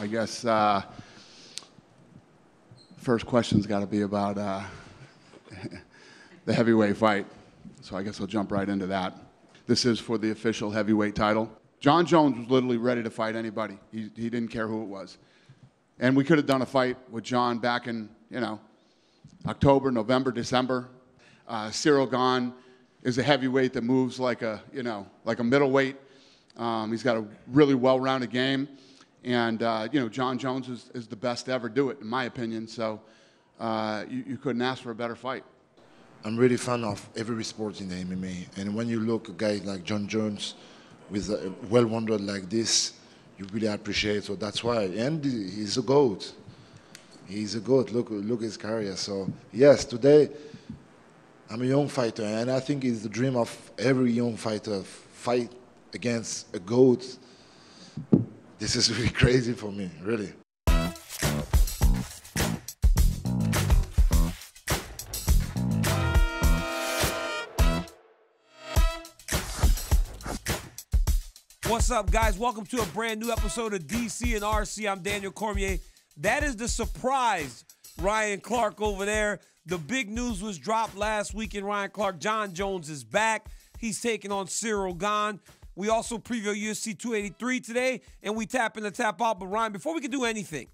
I guess uh, first question's got to be about uh, the heavyweight fight. So I guess I'll jump right into that. This is for the official heavyweight title. John Jones was literally ready to fight anybody. He, he didn't care who it was. And we could have done a fight with John back in, you know, October, November, December. Uh, Cyril Gahn is a heavyweight that moves like a, you know, like a middleweight. Um, he's got a really well-rounded game. And, uh, you know, John Jones is, is, the best to ever do it, in my opinion. So uh, you, you, couldn't ask for a better fight. I'm really fan of every sport in the MMA. And when you look at guys like John Jones with a well wandered like this, you really appreciate. So that's why. And he's a goat. He's a goat. Look, look his career. So, yes, today I'm a young fighter. And I think it's the dream of every young fighter fight against a goat this is really crazy for me, really. What's up, guys? Welcome to a brand new episode of DC and RC. I'm Daniel Cormier. That is the surprise Ryan Clark over there. The big news was dropped last week in Ryan Clark. John Jones is back. He's taking on Cyril Gahn. We also preview UFC 283 today, and we tap in the tap out. But Ryan, before we can do anything,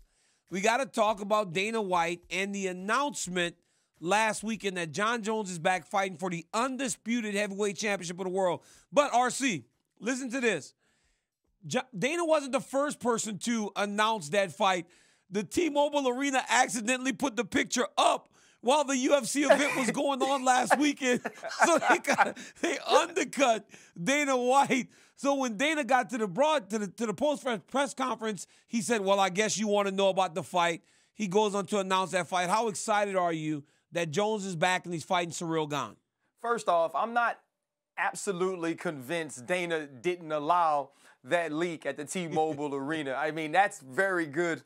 we got to talk about Dana White and the announcement last weekend that John Jones is back fighting for the undisputed heavyweight championship of the world. But RC, listen to this. Dana wasn't the first person to announce that fight. The T-Mobile Arena accidentally put the picture up while the UFC event was going on last weekend. So they got, they undercut Dana White. So when Dana got to the broad to the to the post press conference, he said, "Well, I guess you want to know about the fight." He goes on to announce that fight. How excited are you that Jones is back and he's fighting Surreal Gone? First off, I'm not absolutely convinced Dana didn't allow that leak at the T-Mobile Arena. I mean, that's very good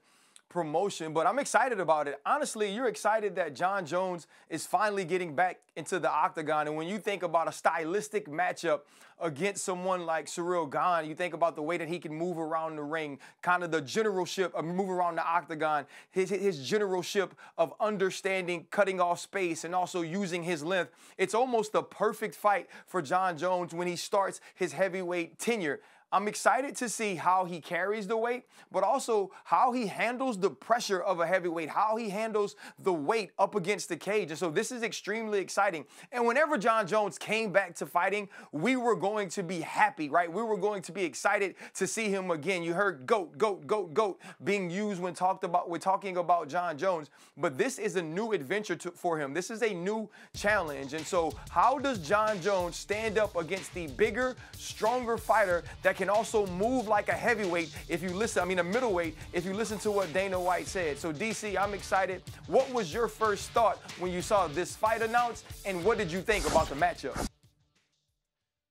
promotion, but I'm excited about it. Honestly, you're excited that John Jones is finally getting back into the octagon. And when you think about a stylistic matchup against someone like Surreal Ghan, you think about the way that he can move around the ring, kind of the generalship of uh, move around the octagon, his, his generalship of understanding, cutting off space, and also using his length. It's almost the perfect fight for John Jones when he starts his heavyweight tenure. I'm excited to see how he carries the weight, but also how he handles the pressure of a heavyweight, how he handles the weight up against the cage. And so this is extremely exciting. And whenever John Jones came back to fighting, we were going to be happy, right? We were going to be excited to see him again. You heard goat, goat, goat, goat being used when talked about when talking about John Jones, but this is a new adventure to, for him. This is a new challenge. And so how does John Jones stand up against the bigger, stronger fighter that can also move like a heavyweight if you listen, I mean, a middleweight, if you listen to what Dana White said. So, DC, I'm excited. What was your first thought when you saw this fight announced, and what did you think about the matchup?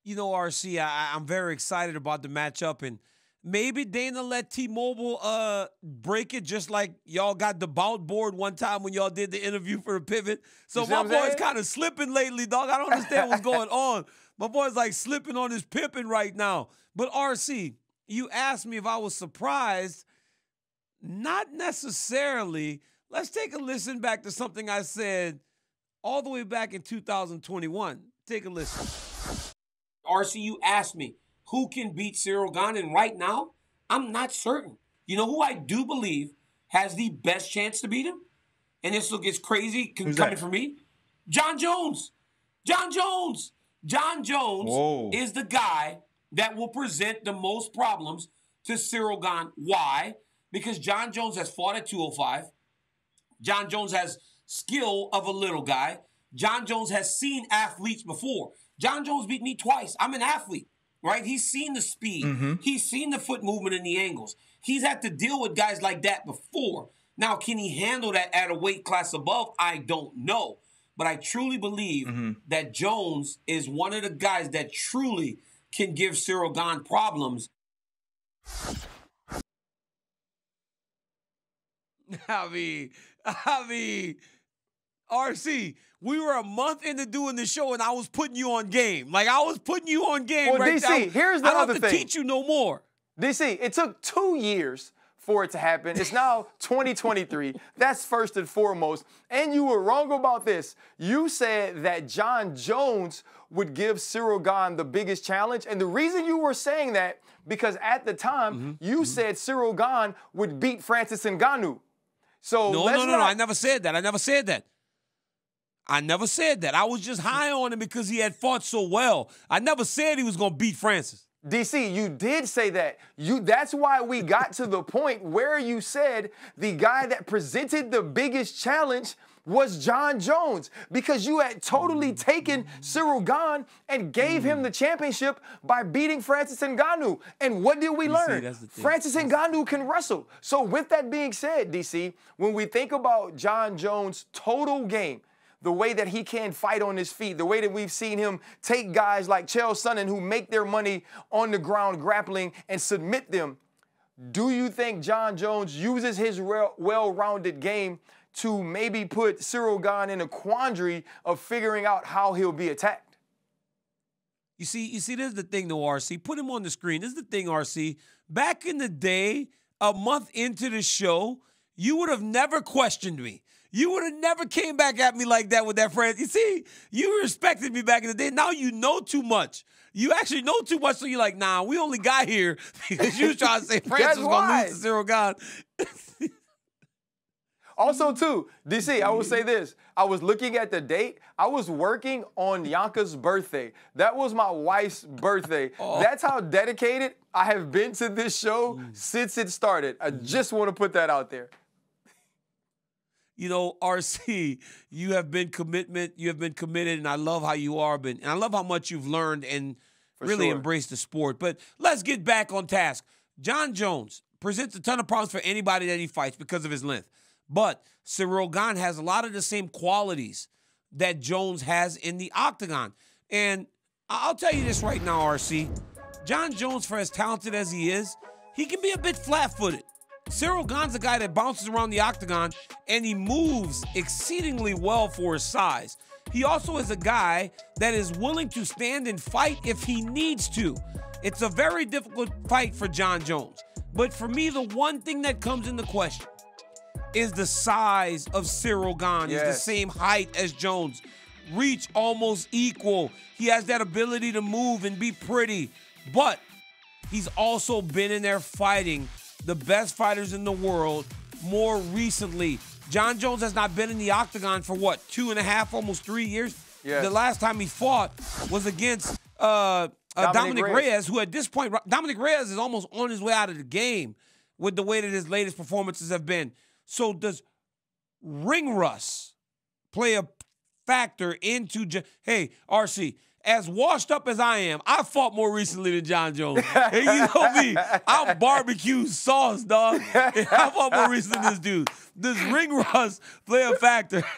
You know, RC, I, am very excited about the matchup, and maybe Dana let T-Mobile uh, break it just like y'all got the bout board one time when y'all did the interview for the pivot. So my boy's kind of slipping lately, dog. I don't understand what's going on. My boy's like slipping on his pimping right now. But RC, you asked me if I was surprised. Not necessarily. Let's take a listen back to something I said all the way back in 2021. Take a listen. RC, you asked me, who can beat Cyril Gannon right now? I'm not certain. You know who I do believe has the best chance to beat him? And this will get crazy coming from me. John Jones. John Jones. John Jones Whoa. is the guy that will present the most problems to Cyril Gahn. Why? Because John Jones has fought at 205. John Jones has skill of a little guy. John Jones has seen athletes before. John Jones beat me twice. I'm an athlete, right? He's seen the speed. Mm-hmm. He's seen the foot movement and the angles. He's had to deal with guys like that before. Now, can he handle that at a weight class above? I don't know. But I truly believe mm-hmm. that Jones is one of the guys that truly can give Cyril Gon problems. I mean, I mean, RC, we were a month into doing the show and I was putting you on game. Like I was putting you on game well, right DC, here's the I don't other have to thing. teach you no more. DC, it took two years for it to happen. It's now 2023. That's first and foremost. And you were wrong about this. You said that John Jones would give Cyril Gahn the biggest challenge. And the reason you were saying that, because at the time, mm -hmm. you mm -hmm. said Cyril Gahn would beat Francis Ngannou. So no, no, no, no. I never said that. I never said that. I never said that. I was just high on him because he had fought so well. I never said he was going to beat Francis. DC, you did say that. You that's why we got to the point where you said the guy that presented the biggest challenge was John Jones because you had totally taken Cyril Gahn and gave him the championship by beating Francis Ngannou. And what did we DC, learn? Francis Ngannou can wrestle. So with that being said, DC, when we think about John Jones' total game, the way that he can fight on his feet, the way that we've seen him take guys like Chael Sonnen who make their money on the ground grappling and submit them. Do you think John Jones uses his well rounded game to maybe put Cyril Gahn in a quandary of figuring out how he'll be attacked? You see, you see, this is the thing, though, RC. Put him on the screen. This is the thing, RC. Back in the day, a month into the show, you would have never questioned me. You would have never came back at me like that with that friend. You see, you respected me back in the day. Now you know too much. You actually know too much, so you're like, nah, we only got here because you was trying to say Francis was gonna lose to Zero God. also, too, DC, I will say this. I was looking at the date. I was working on Yanka's birthday. That was my wife's birthday. Oh. That's how dedicated I have been to this show mm. since it started. I mm. just want to put that out there you know, RC, you have been commitment, you have been committed, and I love how you are, been, and I love how much you've learned and For really sure. embraced the sport. But let's get back on task. John Jones presents a ton of problems for anybody that he fights because of his length. But Cirogan has a lot of the same qualities that Jones has in the octagon. And I'll tell you this right now, RC. John Jones, for as talented as he is, he can be a bit flat footed. Cyril is a guy that bounces around the octagon and he moves exceedingly well for his size. He also is a guy that is willing to stand and fight if he needs to. It's a very difficult fight for John Jones. But for me, the one thing that comes into question is the size of Cyril Gon. Yes. He's the same height as Jones. Reach almost equal. He has that ability to move and be pretty. But he's also been in there fighting the best fighters in the world more recently. John Jones has not been in the octagon for what, two and a half, almost three years? Yes. The last time he fought was against uh, uh, Dominic, Dominic Reyes. Reyes, who at this point, Dominic Reyes is almost on his way out of the game with the way that his latest performances have been. So does ring rust play a factor into, hey, RC, as washed up as I am, I fought more recently than John Jones. And you know me, I'm barbecue sauce, dog. And I fought more recently than this dude. Does ring rust play a factor?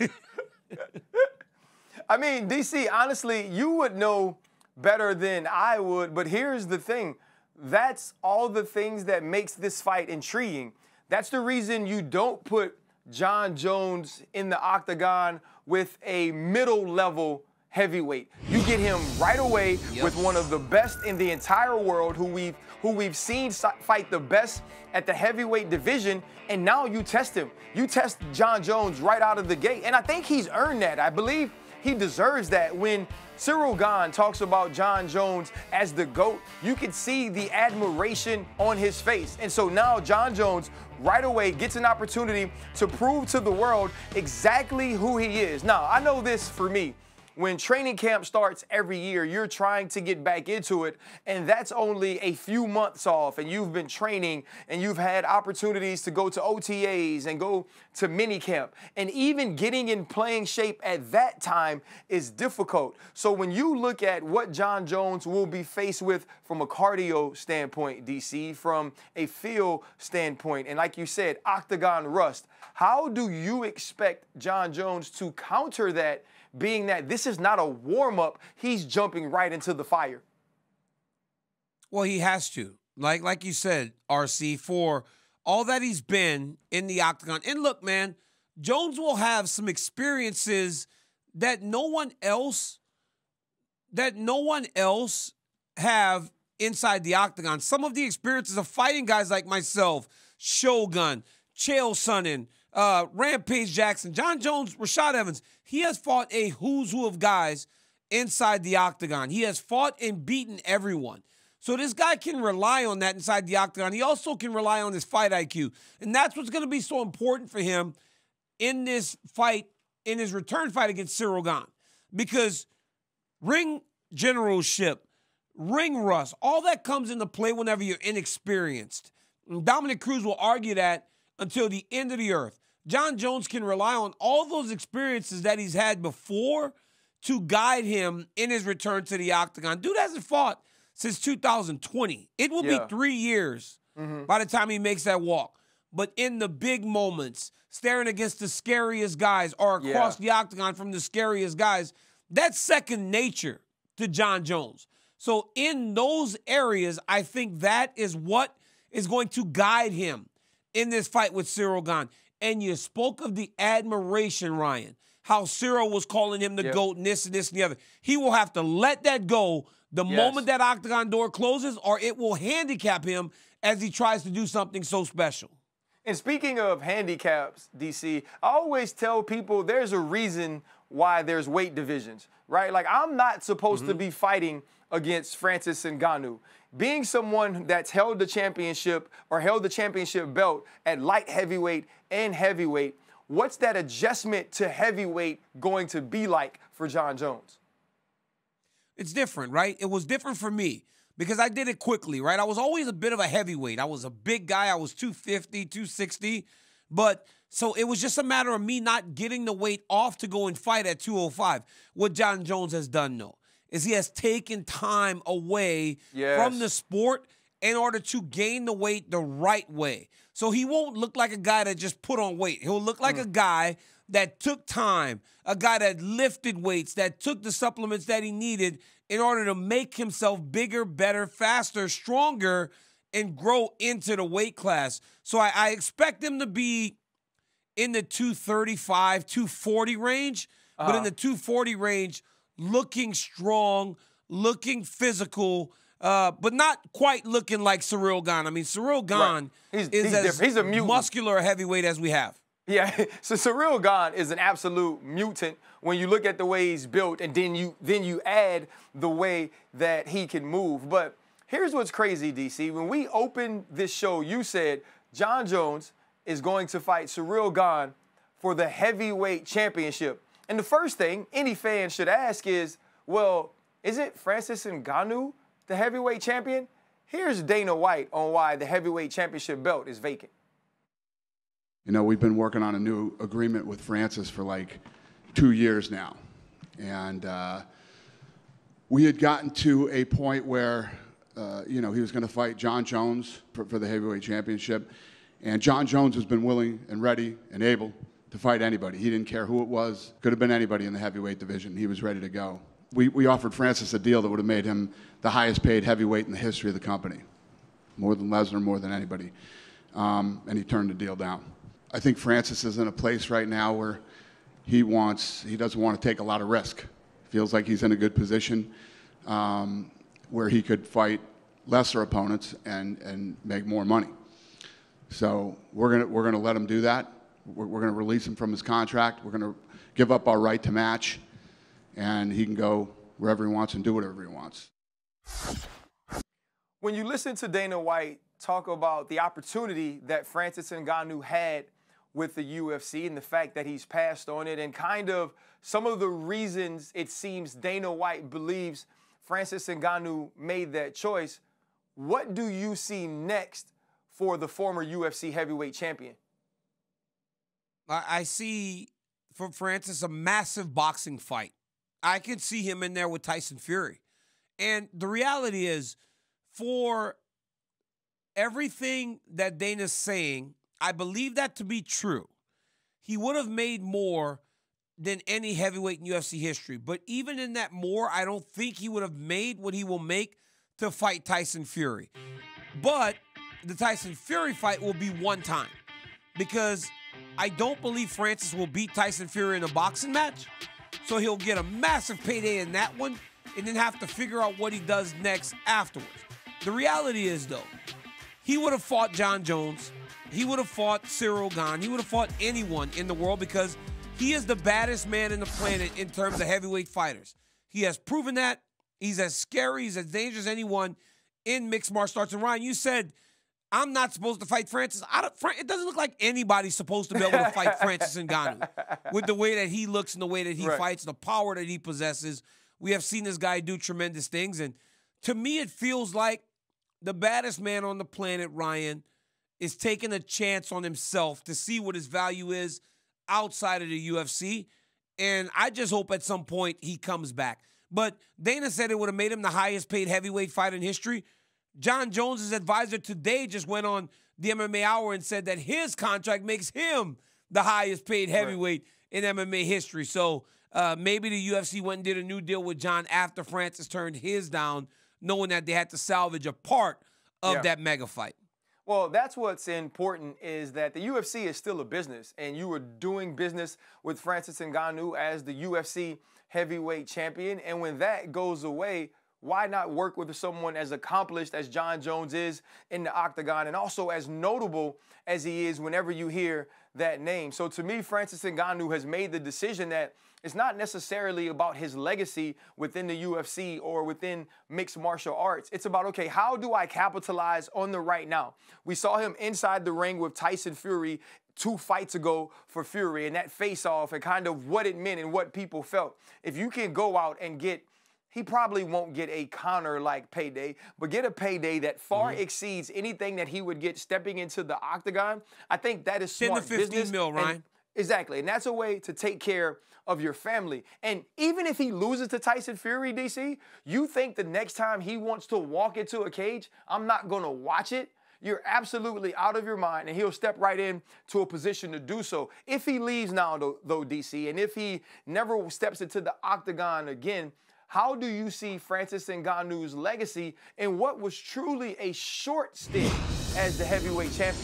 I mean, DC, honestly, you would know better than I would, but here's the thing. That's all the things that makes this fight intriguing. That's the reason you don't put John Jones in the octagon with a middle level heavyweight. You get him right away yep. with one of the best in the entire world who we've who we've seen fight the best at the heavyweight division and now you test him. You test John Jones right out of the gate and I think he's earned that. I believe he deserves that when Cyril Gahn talks about John Jones as the GOAT, you can see the admiration on his face. And so now John Jones right away gets an opportunity to prove to the world exactly who he is. Now, I know this for me. When training camp starts every year, you're trying to get back into it, and that's only a few months off, and you've been training and you've had opportunities to go to OTAs and go to minicamp. And even getting in playing shape at that time is difficult. So when you look at what John Jones will be faced with from a cardio standpoint, DC, from a field standpoint, and like you said, octagon rust, how do you expect John Jones to counter that being that this is not a warm up, he's jumping right into the fire. Well, he has to. Like like you said, RC for all that he's been in the octagon. And look, man, Jones will have some experiences that no one else that no one else have inside the octagon. Some of the experiences of fighting guys like myself, Shogun, Chael Sonnen, uh, Rampage Jackson, John Jones, Rashad Evans. He has fought a who's who of guys inside the octagon. He has fought and beaten everyone. So this guy can rely on that inside the octagon. He also can rely on his fight IQ. And that's what's going to be so important for him in this fight, in his return fight against Cyril Gahn. Because ring generalship, ring rust, all that comes into play whenever you're inexperienced. Dominic Cruz will argue that until the end of the earth. John Jones can rely on all those experiences that he's had before to guide him in his return to the octagon. Dude hasn't fought since 2020. It will yeah. be three years mm-hmm. by the time he makes that walk. But in the big moments, staring against the scariest guys or across yeah. the octagon from the scariest guys, that's second nature to John Jones. So in those areas, I think that is what is going to guide him in this fight with Cyril Gahn. And you spoke of the admiration, Ryan, how Cyril was calling him the yep. GOAT and this and this and the other. He will have to let that go the yes. moment that octagon door closes, or it will handicap him as he tries to do something so special. And speaking of handicaps, DC, I always tell people there's a reason why there's weight divisions, right? Like I'm not supposed mm-hmm. to be fighting against Francis Ngannou being someone that's held the championship or held the championship belt at light heavyweight and heavyweight, what's that adjustment to heavyweight going to be like for John Jones? It's different, right? It was different for me because I did it quickly, right? I was always a bit of a heavyweight. I was a big guy, I was 250, 260, but so it was just a matter of me not getting the weight off to go and fight at 205. What John Jones has done, though, is he has taken time away yes. from the sport in order to gain the weight the right way. So he won't look like a guy that just put on weight. He'll look like mm. a guy that took time, a guy that lifted weights, that took the supplements that he needed in order to make himself bigger, better, faster, stronger, and grow into the weight class. So I, I expect him to be in the 235, 240 range, uh-huh. but in uh-huh. the 240 range, looking strong, looking physical. Uh, but not quite looking like Cyril Gon. I mean, Cyril Gon right. he's, is he's as he's a mutant. muscular heavyweight as we have. Yeah, so Cyril Gon is an absolute mutant when you look at the way he's built, and then you then you add the way that he can move. But here's what's crazy, DC. When we opened this show, you said John Jones is going to fight Cyril Gon for the heavyweight championship. And the first thing any fan should ask is, well, isn't Francis Ngannou the heavyweight champion? Here's Dana White on why the heavyweight championship belt is vacant. You know, we've been working on a new agreement with Francis for like two years now. And uh, we had gotten to a point where, uh, you know, he was going to fight John Jones for, for the heavyweight championship. And John Jones has been willing and ready and able to fight anybody. He didn't care who it was. Could have been anybody in the heavyweight division. He was ready to go. We, we offered Francis a deal that would have made him the highest paid heavyweight in the history of the company, more than Lesnar, more than anybody. Um, and he turned the deal down. I think Francis is in a place right now where he wants, he doesn't want to take a lot of risk. Feels like he's in a good position um, where he could fight lesser opponents and, and make more money. So we're going to we're going to let him do that. We're, we're going to release him from his contract. We're going to give up our right to match, and he can go wherever he wants and do whatever he wants. When you listen to Dana White talk about the opportunity that Francis Ngannou had with the UFC and the fact that he's passed on it and kind of some of the reasons it seems Dana White believes Francis Ngannou made that choice, what do you see next for the former UFC heavyweight champion? I, see, for, Francis a massive boxing fight. I can see him in there with Tyson Fury. And the reality is, for everything that Dana's saying, I believe that to be true. He would have made more than any heavyweight in UFC history. But even in that more, I don't think he would have made what he will make to fight Tyson Fury. But the Tyson Fury fight will be one time because I don't believe Francis will beat Tyson Fury in a boxing match. So he'll get a massive payday in that one and then have to figure out what he does next afterwards. The reality is, though, he would have fought John Jones. He would have fought Cyril Gahn. He would have fought anyone in the world because he is the baddest man in the planet in terms of heavyweight fighters. He has proven that. He's as scary, he's as dangerous as anyone in mixed martial arts. And Ryan, you said – I'm not supposed to fight Francis. I don't, it doesn't look like anybody's supposed to be able to fight Francis Ngannou with the way that he looks and the way that he right. fights, the power that he possesses. We have seen this guy do tremendous things, and to me, it feels like the baddest man on the planet, Ryan, is taking a chance on himself to see what his value is outside of the UFC. And I just hope at some point he comes back. But Dana said it would have made him the highest paid heavyweight fight in history. John Jones's advisor today just went on the MMA Hour and said that his contract makes him the highest paid heavyweight right. in MMA history. So uh, maybe the UFC went and did a new deal with John after Francis turned his down, knowing that they had to salvage a part of yeah. that mega fight. Well, that's what's important is that the UFC is still a business, and you were doing business with Francis Ngannou as the UFC heavyweight champion. And when that goes away, why not work with someone as accomplished as John Jones is in the octagon and also as notable as he is whenever you hear that name? So to me, Francis Ngannou has made the decision that it's not necessarily about his legacy within the UFC or within mixed martial arts. It's about, okay, how do I capitalize on the right now? We saw him inside the ring with Tyson Fury two fights ago for Fury and that face off and kind of what it meant and what people felt. If you can go out and get – he probably won't get a Connor like payday, but get a payday that far mm-hmm. exceeds anything that he would get stepping into the octagon. I think that is smart 10 to 15 business. mil, Ryan. And, exactly. And that's a way to take care of your family. And even if he loses to Tyson Fury, DC, you think the next time he wants to walk into a cage, I'm not going to watch it? You're absolutely out of your mind, and he'll step right in to a position to do so. If he leaves now, though, though DC, and if he never steps into the octagon again, how do you see Francis Ngannou's legacy in what was truly a short stint as the heavyweight champion?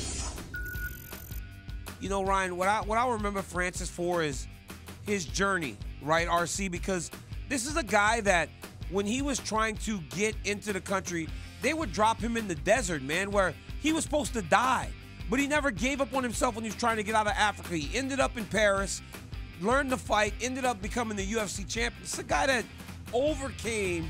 You know, Ryan, what I what I remember Francis for is his journey, right, RC? Because this is a guy that when he was trying to get into the country, they would drop him in the desert, man, where he was supposed to die. But he never gave up on himself when he was trying to get out of Africa. He ended up in Paris, learned to fight, ended up becoming the UFC champion. It's a guy that overcame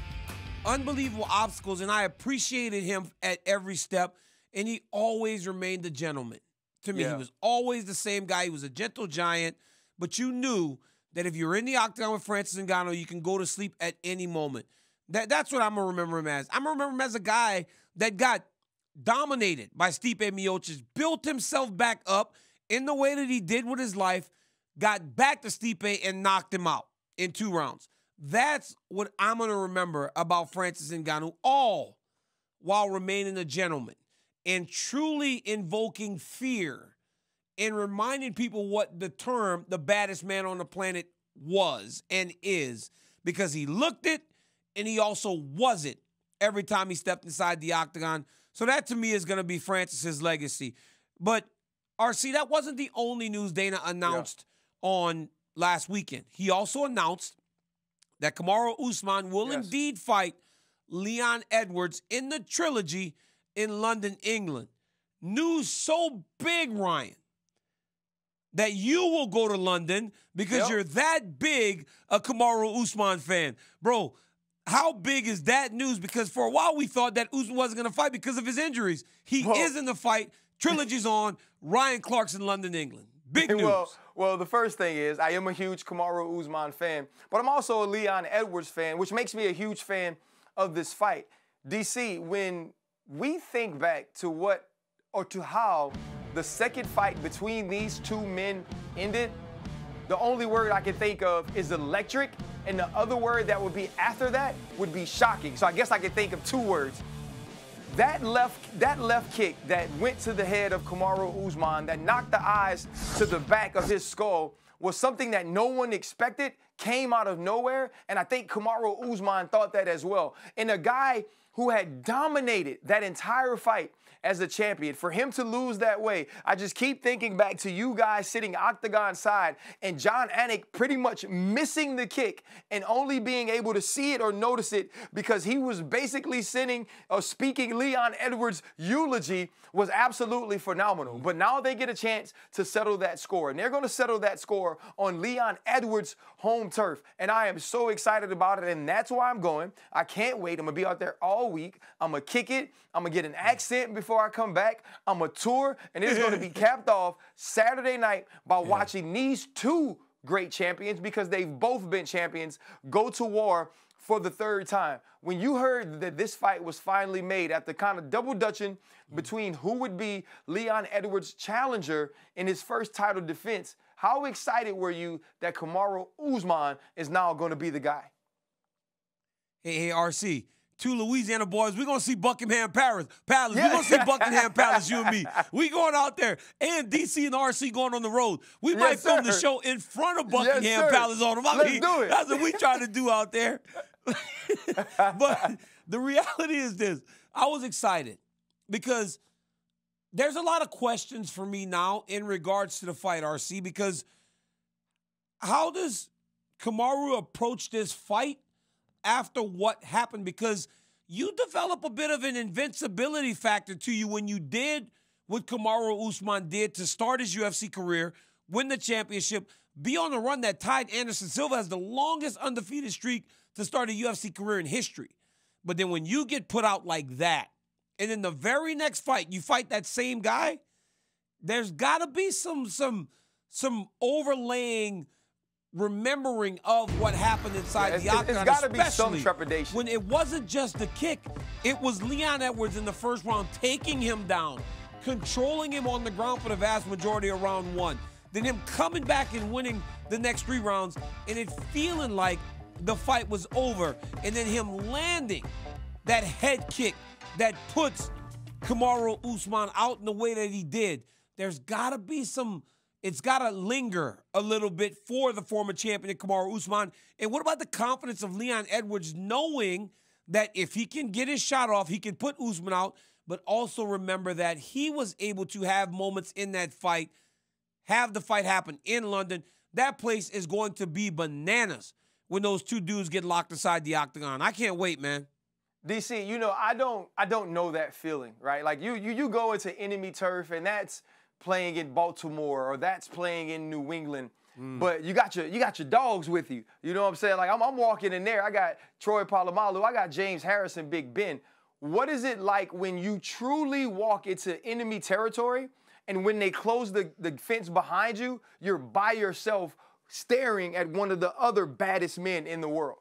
unbelievable obstacles, and I appreciated him at every step. And he always remained a gentleman. To me, yeah. he was always the same guy. He was a gentle giant, but you knew that if you're in the octagon with Francis Ngannou, you can go to sleep at any moment. That that's what I'm gonna remember him as. I'm gonna remember him as a guy that got dominated by Stipe Miocic, built himself back up in the way that he did with his life, got back to Stipe and knocked him out in two rounds. That's what I'm going to remember about Francis Ngannou, all while remaining a gentleman and truly invoking fear and reminding people what the term the baddest man on the planet was and is because he looked it and he also was it every time he stepped inside the octagon. So that to me is going to be Francis's legacy. But RC, that wasn't the only news Dana announced yeah. on last weekend. He also announced that Kamaro Usman will yes. indeed fight Leon Edwards in the trilogy in London, England. News so big, Ryan, that you will go to London because yep. you're that big a Kamaro Usman fan. Bro, how big is that news? Because for a while we thought that Usman wasn't going to fight because of his injuries. He Bro. is in the fight. Trilogy's on. Ryan Clark's in London, England. Big news. Well, well, the first thing is I am a huge Kamaru Usman fan, but I'm also a Leon Edwards fan, which makes me a huge fan of this fight. DC, when we think back to what or to how the second fight between these two men ended, the only word I can think of is electric, and the other word that would be after that would be shocking. So I guess I could think of two words that left, that left kick that went to the head of Kamaru Usman, that knocked the eyes to the back of his skull, was something that no one expected, came out of nowhere, and I think Kamaru Usman thought that as well. And a guy who had dominated that entire fight as a champion. For him to lose that way, I just keep thinking back to you guys sitting octagon side and John Anik pretty much missing the kick and only being able to see it or notice it because he was basically sending or uh, speaking Leon Edwards' eulogy was absolutely phenomenal. But now they get a chance to settle that score. And they're going to settle that score on Leon Edwards' home turf. And I am so excited about it. And that's why I'm going. I can't wait. I'm going to be out there all week. I'm going to kick it. I'm going to get an accent before before I come back. I'm a tour, and it's going to be capped off Saturday night by yeah. watching these two great champions because they've both been champions go to war for the third time. When you heard that this fight was finally made after kind of double dutching mm. between who would be Leon Edwards' challenger in his first title defense, how excited were you that Kamaro Usman is now going to be the guy? Hey, hey RC, two Louisiana boys. We're gonna see Buckingham Palace. Palace. Yeah. We're gonna see Buckingham Palace, you and me. We going out there. And DC and RC going on the road. We yes, might film sir. the show in front of Buckingham yes, Palace on them. I Let's mean, do it. that's what we trying to do out there. but the reality is this. I was excited because there's a lot of questions for me now in regards to the fight, RC, because how does Kamaru approach this fight after what happened because you develop a bit of an invincibility factor to you when you did what Kamaru Usman did to start his UFC career, win the championship, be on the run that tied Anderson Silva as the longest undefeated streak to start a UFC career in history. But then when you get put out like that, and in the very next fight you fight that same guy, there's got to be some some some overlaying remembering of what happened inside yeah, the octagon. It's got to be some trepidation. When it wasn't just the kick, it was Leon Edwards in the first round taking him down, controlling him on the ground for the vast majority of round one, then him coming back and winning the next three rounds, and it feeling like the fight was over, and then him landing that head kick that puts Kamaru Usman out in the way that he did. There's got to be some it's got to linger a little bit for the former champion Kamaru Usman. And what about the confidence of Leon Edwards knowing that if he can get his shot off, he can put Usman out, but also remember that he was able to have moments in that fight, have the fight happen in London. That place is going to be bananas when those two dudes get locked inside the octagon. I can't wait, man. DC, you know, I don't I don't know that feeling, right? Like you you you go into enemy turf and that's playing in Baltimore or that's playing in New England. Mm. But you got your you got your dogs with you. You know what I'm saying? Like I'm, I'm walking in there. I got Troy Polamalu. I got James Harrison, Big Ben. What is it like when you truly walk into enemy territory and when they close the, the fence behind you, you're by yourself staring at one of the other baddest men in the world?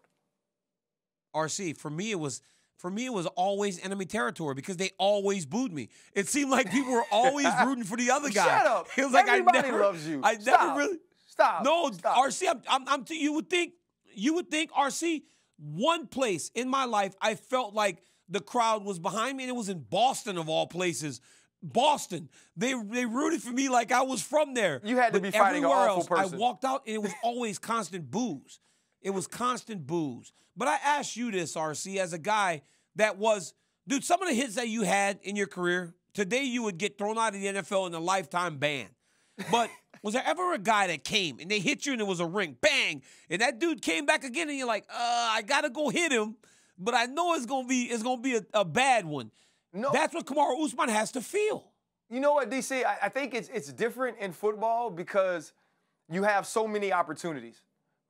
RC, for me, it was – for me, it was always enemy territory because they always booed me. It seemed like people were always rooting for the other guy. Shut up. It was like Everybody I never, loves you. I Stop. really. Stop. No, Stop. RC, I'm, I'm, I'm t- you would think, you would think, RC, one place in my life I felt like the crowd was behind me, and it was in Boston of all places. Boston. They they rooted for me like I was from there. You had to be fighting everywhere an awful else, person. I walked out and it was always constant booze. It was constant booze. But I ask you this, RC, as a guy that was, dude, some of the hits that you had in your career, today you would get thrown out of the NFL in a lifetime ban. But was there ever a guy that came and they hit you and it was a ring, bang, and that dude came back again and you're like, uh, I gotta go hit him, but I know it's gonna be it's gonna be a, a bad one. No, that's what Kamara Usman has to feel. You know what, DC? I, I think it's it's different in football because you have so many opportunities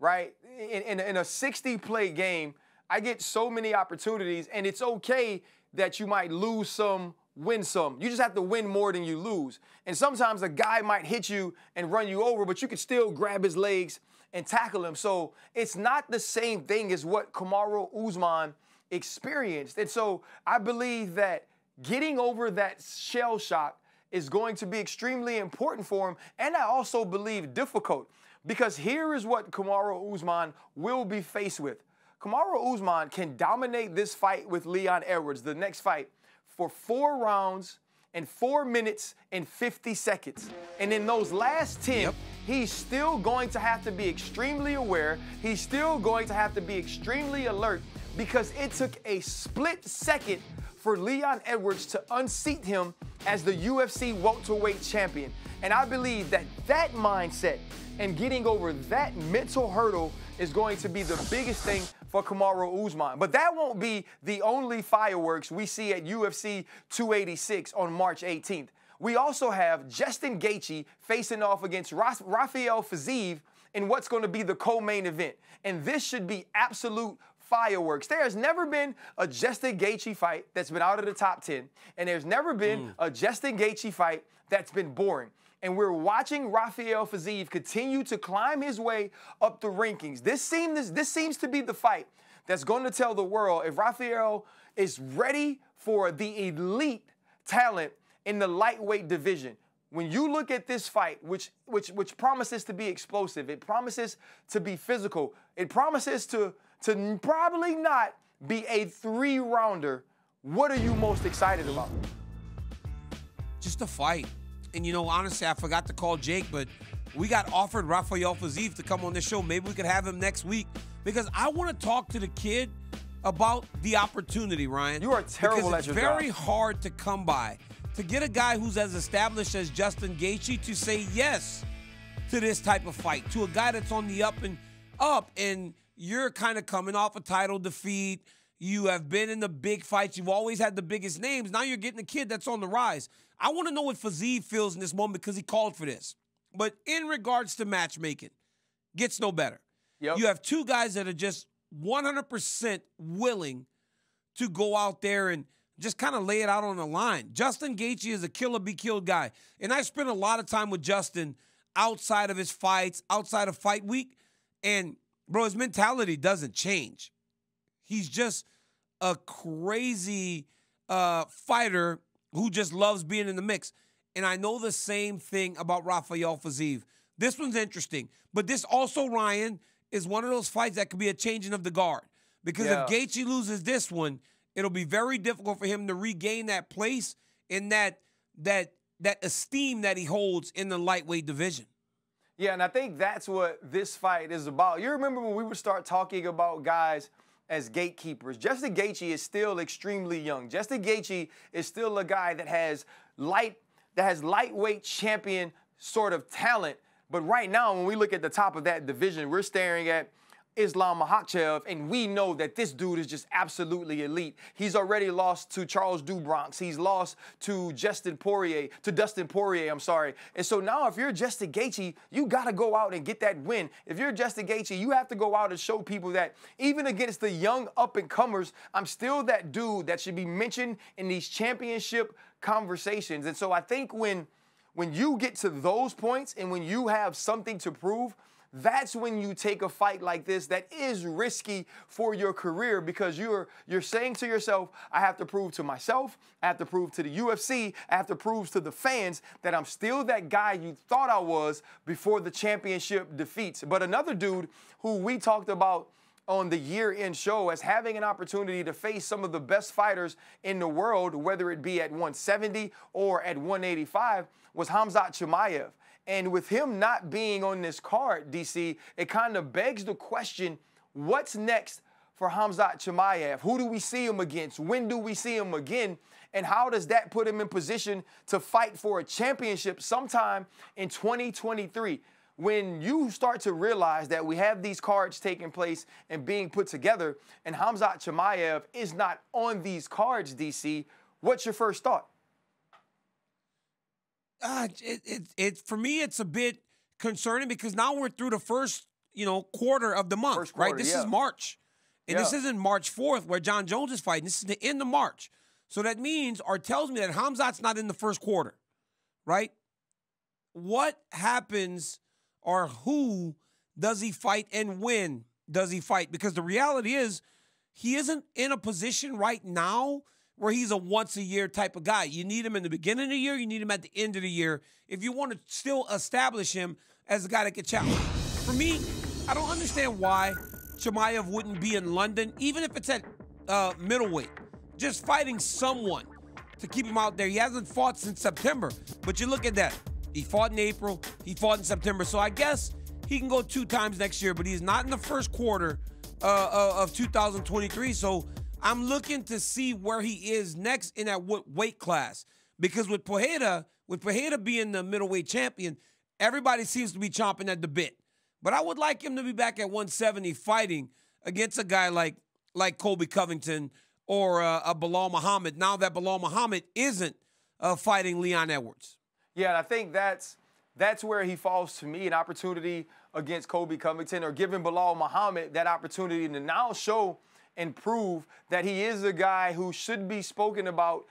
right? In, in, in, a 60 play game, I get so many opportunities, and it's okay that you might lose some, win some. You just have to win more than you lose. And sometimes a guy might hit you and run you over, but you can still grab his legs and tackle him. So it's not the same thing as what Kamaro Usman experienced. And so I believe that getting over that shell shock is going to be extremely important for him, and I also believe difficult. Because here is what Kamara Usman will be faced with. Kamara Usman can dominate this fight with Leon Edwards, the next fight, for four rounds and four minutes and 50 seconds. And in those last 10, yep. he's still going to have to be extremely aware. He's still going to have to be extremely alert because it took a split second for Leon Edwards to unseat him as the UFC welterweight champion. And I believe that that mindset and getting over that mental hurdle is going to be the biggest thing for Kamaru Usman. But that won't be the only fireworks we see at UFC 286 on March 18th. We also have Justin Gaethje facing off against Rafael Fiziev in what's going to be the co-main event. And this should be absolute fireworks. There has never been a Justin Gaethje fight that's been out of the top 10, and there's never been mm. a Justin Gaethje fight that's been boring. And we're watching Rafael Fazeev continue to climb his way up the rankings. This, seem, this, this seems to be the fight that's going to tell the world if Rafael is ready for the elite talent in the lightweight division when you look at this fight, which which which promises to be explosive, it promises to be physical, it promises to to probably not be a three rounder, what are you most excited about? Just a fight. And you know, honestly, I forgot to call Jake, but we got offered Rafael Fazeev to come on this show. Maybe we could have him next week because I want to talk to the kid about the opportunity, Ryan. You are terrible because it's very job. hard to come by. To get a guy who's as established as Justin Gaethje to say yes to this type of fight, to a guy that's on the up and up and you're kind of coming off a title defeat. You have been in the big fights. You've always had the biggest names. Now you're getting a kid that's on the rise. I want to know what Fazeev feels in this moment because he called for this. But in regards to matchmaking, gets no better. Yep. You have two guys that are just 100% willing to go out there and just kind of lay it out on the line. Justin Gaethje is a killer be killed guy. And I spent a lot of time with Justin outside of his fights, outside of fight week. And bro, his mentality doesn't change. He's just a crazy uh, fighter who just loves being in the mix. And I know the same thing about Rafael Fazeev. This one's interesting, but this also, Ryan, is one of those fights that could be a changing of the guard. Because yeah. if Gaethje loses this one, it'll be very difficult for him to regain that place and that that that esteem that he holds in the lightweight division. Yeah, and I think that's what this fight is about. You remember when we would start talking about guys as gatekeepers. Justin Gaethje is still extremely young. Justin Gaethje is still a guy that has light that has lightweight champion sort of talent. But right now, when we look at the top of that division, we're staring at Islam Makhachev, and we know that this dude is just absolutely elite. He's already lost to Charles Dubronx. He's lost to Justin Poirier, to Dustin Poirier, I'm sorry. And so now if you're Justin Gaethje, you got to go out and get that win. If you're Justin Gaethje, you have to go out and show people that even against the young up-and-comers, I'm still that dude that should be mentioned in these championship conversations. And so I think when when you get to those points and when you have something to prove – that's when you take a fight like this that is risky for your career because you're you're saying to yourself, I have to prove to myself, I have to prove to the UFC, I have to prove to the fans that I'm still that guy you thought I was before the championship defeats. But another dude who we talked about on the year end show as having an opportunity to face some of the best fighters in the world, whether it be at 170 or at 185, was Hamzat Chimaev. And with him not being on this card, DC, it kind of begs the question what's next for Hamzat Chimaev? Who do we see him against? When do we see him again? And how does that put him in position to fight for a championship sometime in 2023? When you start to realize that we have these cards taking place and being put together, and Hamzat Chimaev is not on these cards, DC, what's your first thought? uh, it, it, it, for me, it's a bit concerning because now we're through the first, you know, quarter of the month, quarter, right? This yeah. is March. And yeah. this isn't March 4th where John Jones is fighting. This is the end of March. So that means or tells me that Hamzat's not in the first quarter, right? What happens or who does he fight and when does he fight? Because the reality is he isn't in a position right now where he's a once a year type of guy. You need him in the beginning of the year, you need him at the end of the year if you want to still establish him as a guy that can challenge. For me, I don't understand why Chimaev wouldn't be in London, even if it's at uh, middleweight, just fighting someone to keep him out there. He hasn't fought since September, but you look at that. He fought in April, he fought in September, so I guess he can go two times next year, but he's not in the first quarter uh, uh of 2023, so I'm looking to see where he is next in that what weight class. Because with Pojeda, with Pojeda being the middleweight champion, everybody seems to be chomping at the bit. But I would like him to be back at 170 fighting against a guy like like Colby Covington or uh, a Bilal Muhammad. Now that Bilal Muhammad isn't uh, fighting Leon Edwards. Yeah, and I think that's that's where he falls to me an opportunity against Colby Covington or giving Bilal Muhammad that opportunity to now show and prove that he is the guy who should be spoken about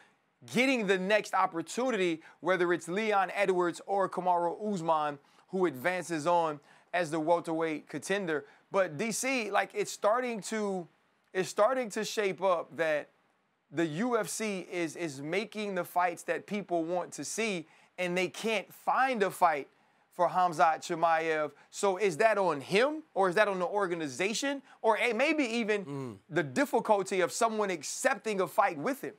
getting the next opportunity, whether it's Leon Edwards or Kamaro Usman, who advances on as the welterweight contender. But DC, like it's starting to it's starting to shape up that the UFC is is making the fights that people want to see and they can't find a fight for Hamzat Chimaev. So is that on him or is that on the organization or eh, maybe even mm. the difficulty of someone accepting a fight with him?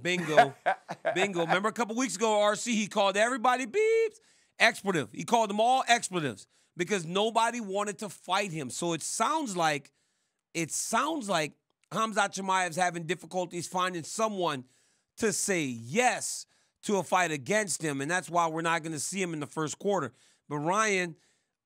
Bingo. Bingo. Remember a couple weeks ago, RC, he called everybody beeps, expletive. He called them all expletives because nobody wanted to fight him. So it sounds like, it sounds like Hamzat Chimaev's having difficulties finding someone to say yes to a fight against him, and that's why we're not going to see him in the first quarter. But Ryan,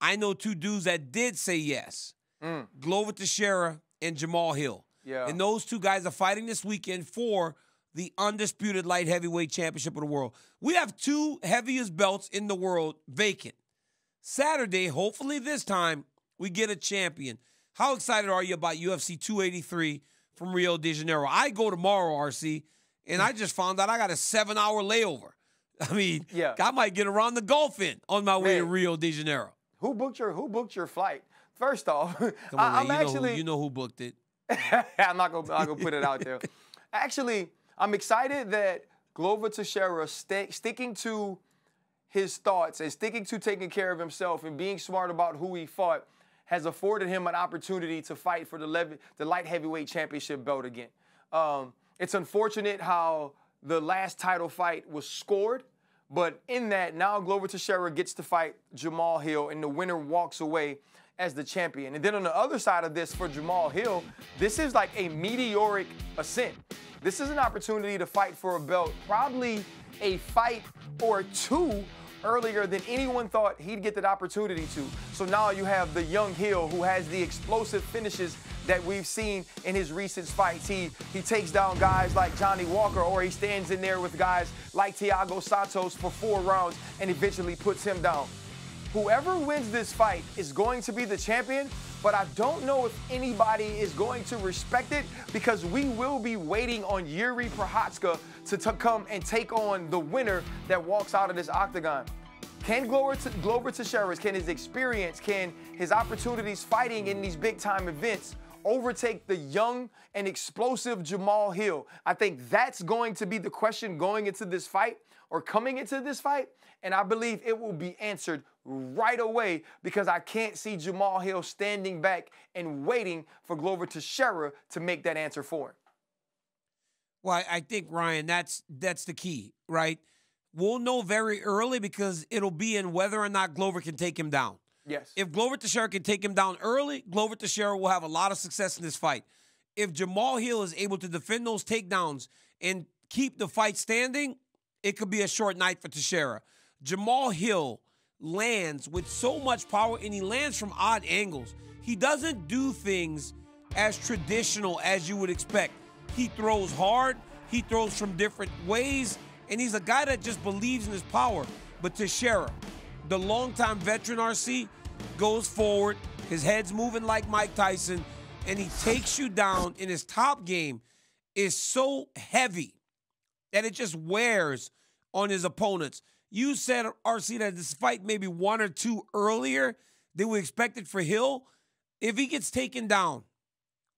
I know two dudes that did say yes: mm. Glover Teixeira and Jamal Hill. Yeah. And those two guys are fighting this weekend for the undisputed light heavyweight championship of the world. We have two heaviest belts in the world vacant. Saturday, hopefully this time, we get a champion. How excited are you about UFC 283 from Rio de Janeiro? I go tomorrow, RC and I just found out I got a seven hour layover. I mean, yeah. I might get around the Gulf in on my way man, to Rio de Janeiro. Who booked your Who booked your flight? First off, on, I, am actually who, you know who booked it. I'm not gonna, I'm gonna put it out there. Actually, I'm excited that Glover Teixeira stay, sticking to his thoughts and sticking to taking care of himself and being smart about who he fought has afforded him an opportunity to fight for the, the light heavyweight championship belt again. Um, it's unfortunate how the last title fight was scored, but in that, now Glover Teixeira gets to fight Jamal Hill, and the winner walks away as the champion. And then on the other side of this for Jamal Hill, this is like a meteoric ascent. This is an opportunity to fight for a belt, probably a fight or two earlier than anyone thought he'd get that opportunity to. So now you have the young Hill who has the explosive finishes that we've seen in his recent fights. He he takes down guys like Johnny Walker, or he stands in there with guys like Thiago Santos for four rounds and eventually puts him down. Whoever wins this fight is going to be the champion, but I don't know if anybody is going to respect it because we will be waiting on Yuri Prohatska to come and take on the winner that walks out of this octagon. Can Glover, T- Glover Teixeira, can his experience, can his opportunities fighting in these big time events overtake the young and explosive Jamal Hill? I think that's going to be the question going into this fight or coming into this fight. And I believe it will be answered right away because I can't see Jamal Hill standing back and waiting for Glover Teixeira to make that answer for him. Well, I think Ryan, that's that's the key, right? We'll know very early because it'll be in whether or not Glover can take him down. Yes. If Glover Teixeira can take him down early, Glover Teixeira will have a lot of success in this fight. If Jamal Hill is able to defend those takedowns and keep the fight standing, it could be a short night for Teixeira. Jamal Hill lands with so much power and he lands from odd angles. He doesn't do things as traditional as you would expect. He throws hard, he throws from different ways, and he's a guy that just believes in his power. But Teixeira, the longtime veteran RC goes forward, his head's moving like Mike Tyson, and he takes you down in his top game is so heavy that it just wears on his opponents. You said, RC, that this fight maybe one or two earlier than we expected for Hill. If he gets taken down,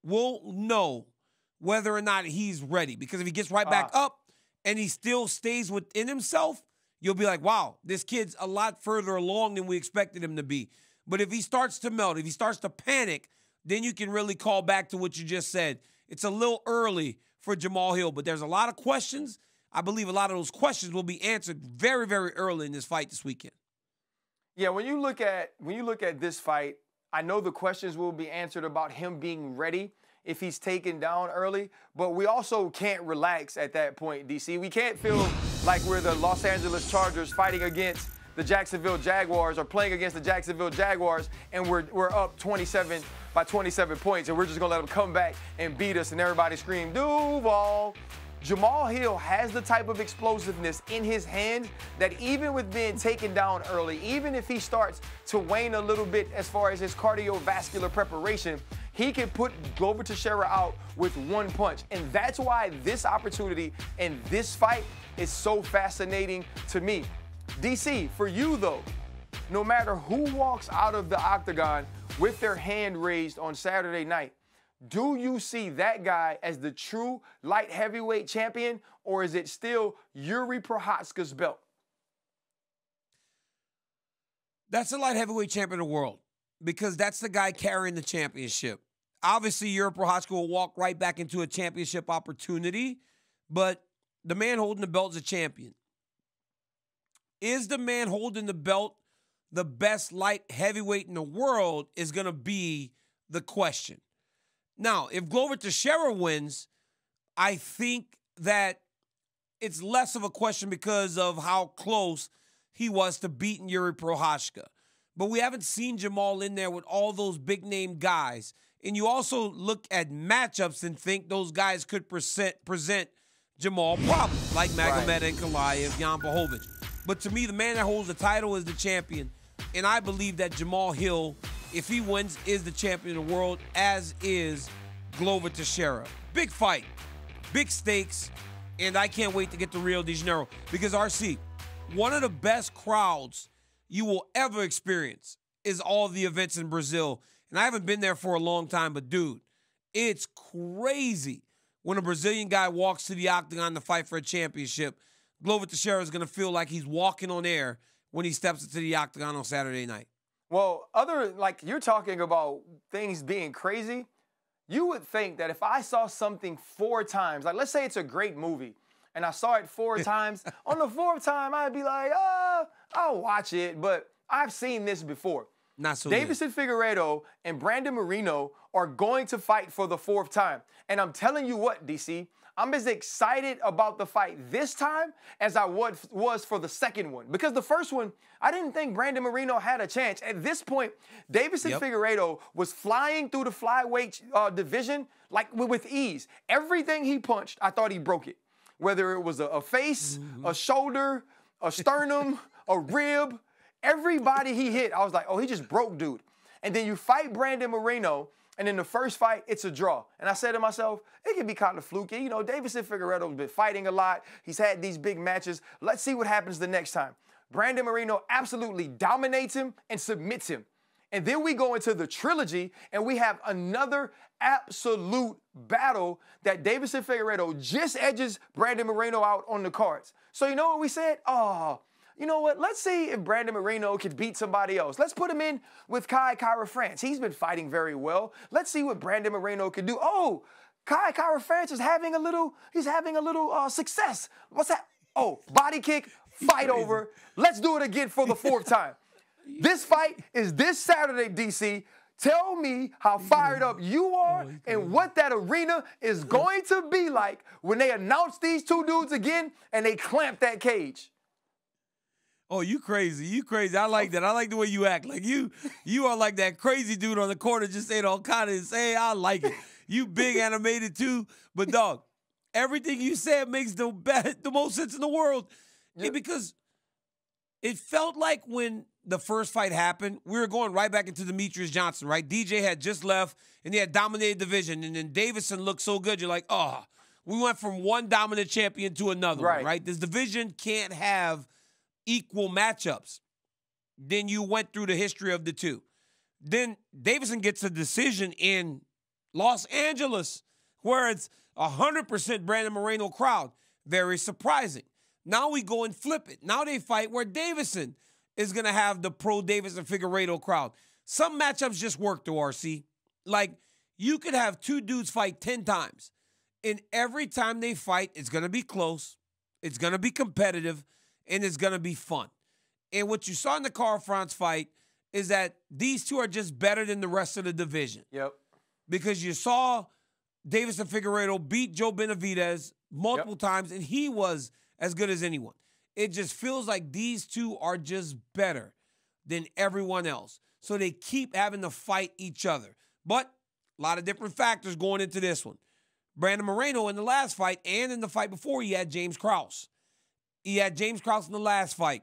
we'll know whether or not he's ready. Because if he gets right back uh, up and he still stays within himself, you'll be like, wow, this kid's a lot further along than we expected him to be. But if he starts to melt, if he starts to panic, then you can really call back to what you just said. It's a little early for Jamal Hill, but there's a lot of questions. I believe a lot of those questions will be answered very, very early in this fight this weekend. Yeah, when you look at when you look at this fight, I know the questions will be answered about him being ready if he's taken down early, but we also can't relax at that point, DC. We can't feel like we're the Los Angeles Chargers fighting against the Jacksonville Jaguars or playing against the Jacksonville Jaguars and we're, we're up 27 by 27 points and we're just going to let them come back and beat us and everybody scream, Duval. Jamal Hill has the type of explosiveness in his hand that even with being taken down early, even if he starts to wane a little bit as far as his cardiovascular preparation, he can put Glover Teixeira out with one punch. And that's why this opportunity and this fight is so fascinating to me. DC, for you though, no matter who walks out of the octagon with their hand raised on Saturday night, do you see that guy as the true light heavyweight champion, or is it still Yuri Prohatska's belt? That's the light heavyweight champion of the world because that's the guy carrying the championship. Obviously, Yuri Prohatska will walk right back into a championship opportunity, but the man holding the belt is a champion. Is the man holding the belt the best light heavyweight in the world? Is going to be the question. Now, if Glover Teixeira wins, I think that it's less of a question because of how close he was to beating Yuri Prohashka. But we haven't seen Jamal in there with all those big name guys. And you also look at matchups and think those guys could present, present Jamal problems, like Magomed right. and Kalayev, Jan Bohovic. But to me, the man that holds the title is the champion. And I believe that Jamal Hill, if he wins, is the champion of the world, as is Glover Teixeira. Big fight, big stakes, and I can't wait to get to Rio de Janeiro because RC, one of the best crowds you will ever experience is all the events in Brazil. And I haven't been there for a long time, but dude, it's crazy when a Brazilian guy walks to the octagon to fight for a championship, Glover Teixeira is going to feel like he's walking on air when he steps into the octagon on Saturday night. Well, other like you're talking about things being crazy. You would think that if I saw something four times, like let's say it's a great movie, and I saw it four times, on the fourth time I'd be like, oh, I'll watch it, but I've seen this before. Not so. Davidson good. Figueredo and Brandon Marino are going to fight for the fourth time. And I'm telling you what, DC, I'm as excited about the fight this time as I was for the second one. Because the first one, I didn't think Brandon Marino had a chance. At this point, Davison yep. Figueredo was flying through the flyweight uh, division like with ease. Everything he punched, I thought he broke it. Whether it was a, a face, mm-hmm. a shoulder, a sternum, a rib, everybody he hit, I was like, oh, he just broke dude. And then you fight Brandon Moreno, and in the first fight, it's a draw. And I said to myself, it could be kind of fluky. You know, Davison figueroa has been fighting a lot. He's had these big matches. Let's see what happens the next time. Brandon Moreno absolutely dominates him and submits him. And then we go into the trilogy and we have another absolute battle that Davison Figueroa just edges Brandon Moreno out on the cards. So you know what we said? Oh, you know what? Let's see if Brandon Moreno could beat somebody else. Let's put him in with Kai Kyra France. He's been fighting very well. Let's see what Brandon Moreno can do. Oh, Kai Kyra France is having a little, he's having a little uh, success. What's that? Oh, body kick, fight over. Let's do it again for the fourth time. This fight is this Saturday, DC. Tell me how fired up you oh, are and what that arena is going to be like when they announce these two dudes again and they clamp that cage. Oh, you crazy. You crazy. I like oh. that. I like the way you act. Like you you are like that crazy dude on the corner just saying all kind of say, I like it. You big animated too. But dog, everything you said makes the best the most sense in the world. Yep. because it felt like when the first fight happened, we were going right back into Demetrius Johnson, right? DJ had just left and he had dominated division. And then Davison looked so good, you're like, oh, we went from one dominant champion to another, right? right? This division can't have – equal matchups Then you went through the history of the two. Then Davison gets a decision in Los Angeles where it's 100% Brandon Moreno crowd. Very surprising. Now we go and flip it. Now they fight where Davison is going to have the pro Davison Figueredo crowd. Some matchups just work to RC. Like you could have two dudes fight 10 times, and every time they fight, it's going to be close, it's going to be competitive, and it's going to be fun. And what you saw in the Carl Franz fight is that these two are just better than the rest of the division. Yep. Because you saw and Figueredo beat Joe Benavidez multiple yep. times, and he was as good as anyone. It just feels like these two are just better than everyone else. So they keep having to fight each other. But a lot of different factors going into this one. Brandon Moreno in the last fight and in the fight before, he had James Krause. He had James Cross in the last fight,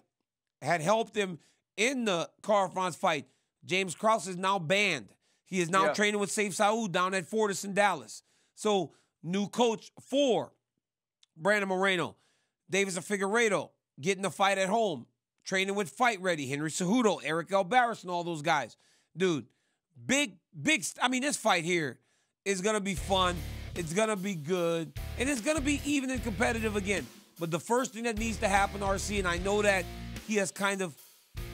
had helped him in the Carl Franz fight. James Cross is now banned. He is now yeah. training with Safe Saud down at Fortis in Dallas. So new coach for Brandon Moreno, Davis Figueredo getting the fight at home, training with Fight Ready, Henry Cejudo, Eric Albaris, and all those guys. Dude, big, big. St- I mean, this fight here is gonna be fun. It's gonna be good, and it's gonna be even and competitive again. But the first thing that needs to happen, RC, and I know that he has kind of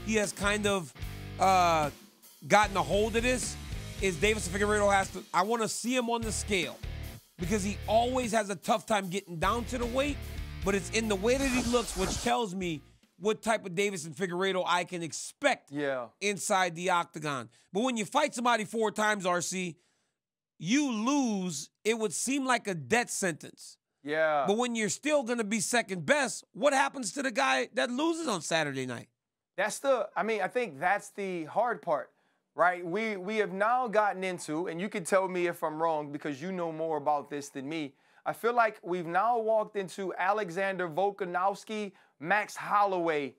he has kind of uh, gotten a hold of this, is Davis Figueredo has to. I want to see him on the scale because he always has a tough time getting down to the weight, but it's in the way that he looks which tells me what type of Davidson Figueredo I can expect yeah. inside the octagon. But when you fight somebody four times, RC, you lose, it would seem like a death sentence. Yeah. But when you're still going to be second best, what happens to the guy that loses on Saturday night? That's the I mean, I think that's the hard part, right? We we have now gotten into and you can tell me if I'm wrong because you know more about this than me. I feel like we've now walked into Alexander Volkanovski, Max Holloway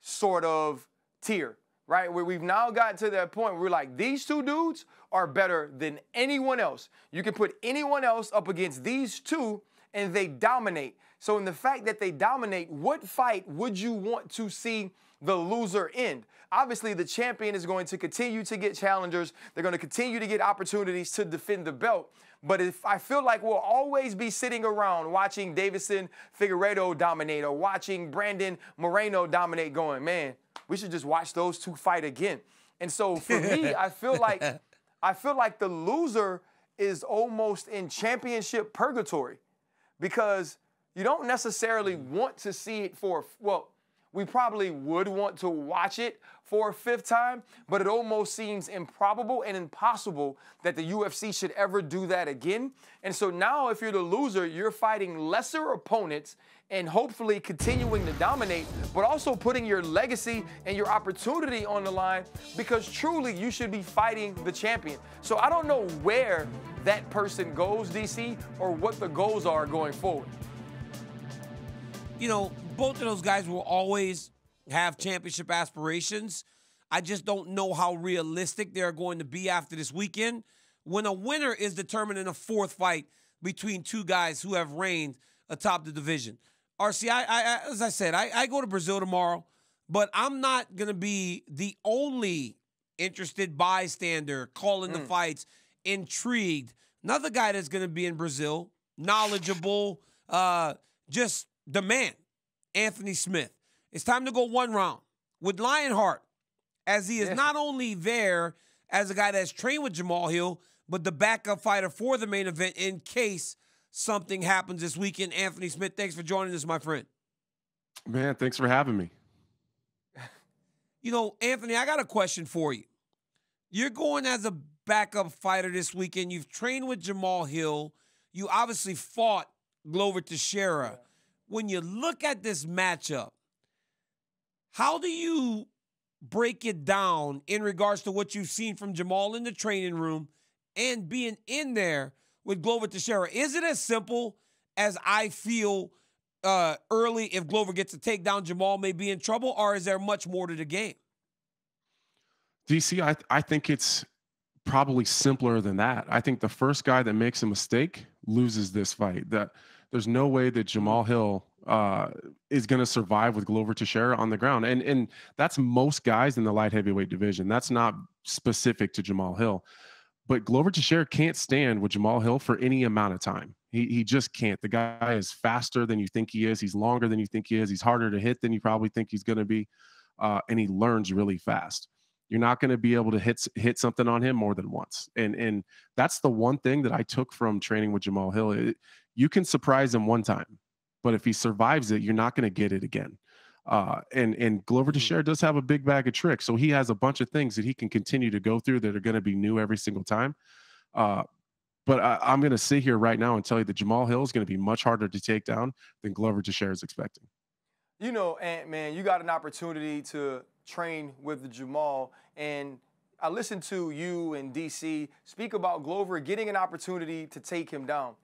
sort of tier, right? Where we've now gotten to that point where we're like, these two dudes are better than anyone else. You can put anyone else up against these two, and they dominate. So, in the fact that they dominate, what fight would you want to see? the loser end. Obviously, the champion is going to continue to get challengers. They're going to continue to get opportunities to defend the belt. But if I feel like we'll always be sitting around watching Davison Figueredo dominate or watching Brandon Moreno dominate, going, man, we should just watch those two fight again. And so for me, I feel like I feel like the loser is almost in championship purgatory because you don't necessarily mm. want to see it for, well, we probably would want to watch it for a fifth time, but it almost seems improbable and impossible that the UFC should ever do that again. And so now, if you're the loser, you're fighting lesser opponents and hopefully continuing to dominate, but also putting your legacy and your opportunity on the line because truly you should be fighting the champion. So I don't know where that person goes, DC, or what the goals are going forward. You know, both of those guys will always have championship aspirations. I just don't know how realistic they're going to be after this weekend when a winner is determined in a fourth fight between two guys who have reigned atop the division. RC, I, I, as I said, I, I go to Brazil tomorrow, but I'm not going to be the only interested bystander calling mm. the fights, intrigued. Another guy that's going to be in Brazil, knowledgeable, uh, just the man. Anthony Smith. It's time to go one round with Lionheart, as he is yeah. not only there as a guy that's trained with Jamal Hill, but the backup fighter for the main event in case something happens this weekend. Anthony Smith, thanks for joining us, my friend. Man, thanks for having me. You know, Anthony, I got a question for you. You're going as a backup fighter this weekend. You've trained with Jamal Hill. You obviously fought Glover Teixeira. Yeah when you look at this matchup, how do you break it down in regards to what you've seen from Jamal in the training room and being in there with Glover Teixeira? Is it as simple as I feel uh, early if Glover gets a takedown, Jamal may be in trouble, or is there much more to the game? DC, I, th- I think it's probably simpler than that. I think the first guy that makes a mistake loses this fight. That there's no way that mm-hmm. Jamal Hill uh, is going to survive with Glover Teixeira on the ground. And and that's most guys in the light heavyweight division. That's not specific to Jamal Hill. But Glover Teixeira can't stand with Jamal Hill for any amount of time. He, he just can't. The guy is faster than you think he is. He's longer than you think he is. He's harder to hit than you probably think he's going to be. Uh, and he learns really fast. You're not going to be able to hit hit something on him more than once. And and that's the one thing that I took from training with Jamal Hill. It, you can surprise him one time, but if he survives it, you're not going to get it again. Uh, and and Glover mm-hmm. Teixeira does have a big bag of tricks, so he has a bunch of things that he can continue to go through that are going to be new every single time. Uh, but I, am going to sit here right now and tell you that Jamal Hill is going to be much harder to take down than Glover Teixeira is expecting. You know, Ant Man, you got an opportunity to train with Jamal. And I listened to you and DC speak about Glover getting an opportunity to take him down.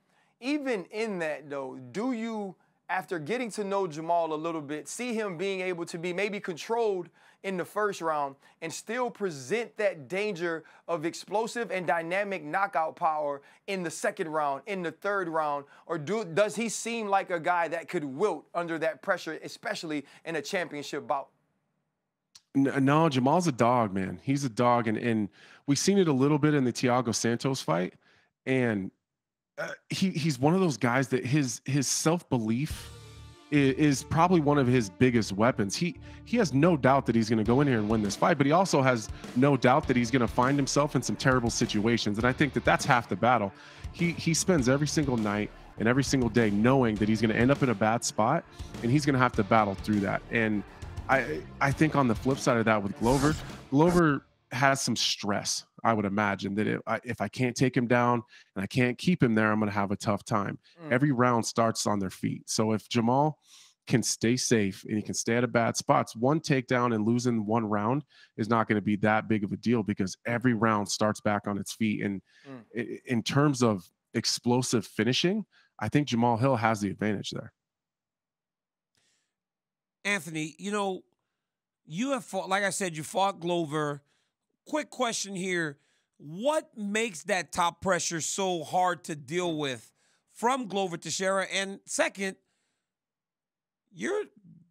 Even in that, though, do you, after getting to know Jamal a little bit, see him being able to be maybe controlled in the first round and still present that danger of explosive and dynamic knockout power in the second round, in the third round? Or do, does he seem like a guy that could wilt under that pressure, especially in a championship bout? No, Jamal's a dog, man. He's a dog, and and we've seen it a little bit in the Tiago Santos fight, and uh, he he's one of those guys that his his self belief is, is, probably one of his biggest weapons. He he has no doubt that he's going to go in here and win this fight, but he also has no doubt that he's going to find himself in some terrible situations, and I think that that's half the battle. He he spends every single night and every single day knowing that he's going to end up in a bad spot, and he's going to have to battle through that and I I think on the flip side of that with Glover, Glover has some stress. I would imagine that if I, if I can't take him down and I can't keep him there, I'm going to have a tough time. Mm. Every round starts on their feet. So if Jamal can stay safe and he can stay at a bad spots, one takedown and losing one round is not going to be that big of a deal because every round starts back on its feet. And mm. in terms of explosive finishing, I think Jamal Hill has the advantage there. Anthony, you know, you have fought, like I said, you fought Glover. Quick question here. What makes that top pressure so hard to deal with from Glover to Teixeira? And second, you're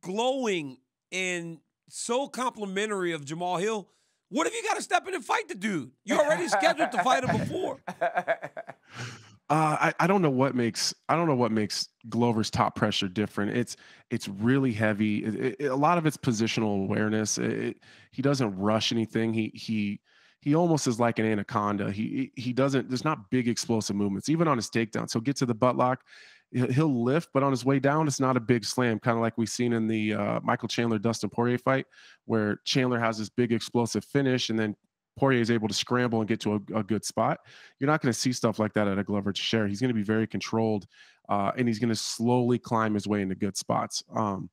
glowing and so complimentary of Jamal Hill. What if you got to step in and fight the dude? You already scheduled to fight him before. Uh, I, I don't know what makes I don't know what makes Glover's top pressure different. It's it's really heavy. It, it, a lot of it's positional awareness. It, he doesn't rush anything. He he he almost is like an anaconda. He he doesn't. There's not big explosive movements even on his takedowns. So get to the butt lock. He'll lift, but on his way down, it's not a big slam, kind of like we've seen in the uh, Michael Chandler Dustin Poirier fight, where Chandler has this big explosive finish, and then Poirier is able to scramble and get to a, a good spot, you're not going to see stuff like that at a Glover to share. He's going to be very controlled, uh, and he's going to slowly climb his way into good spots. Um,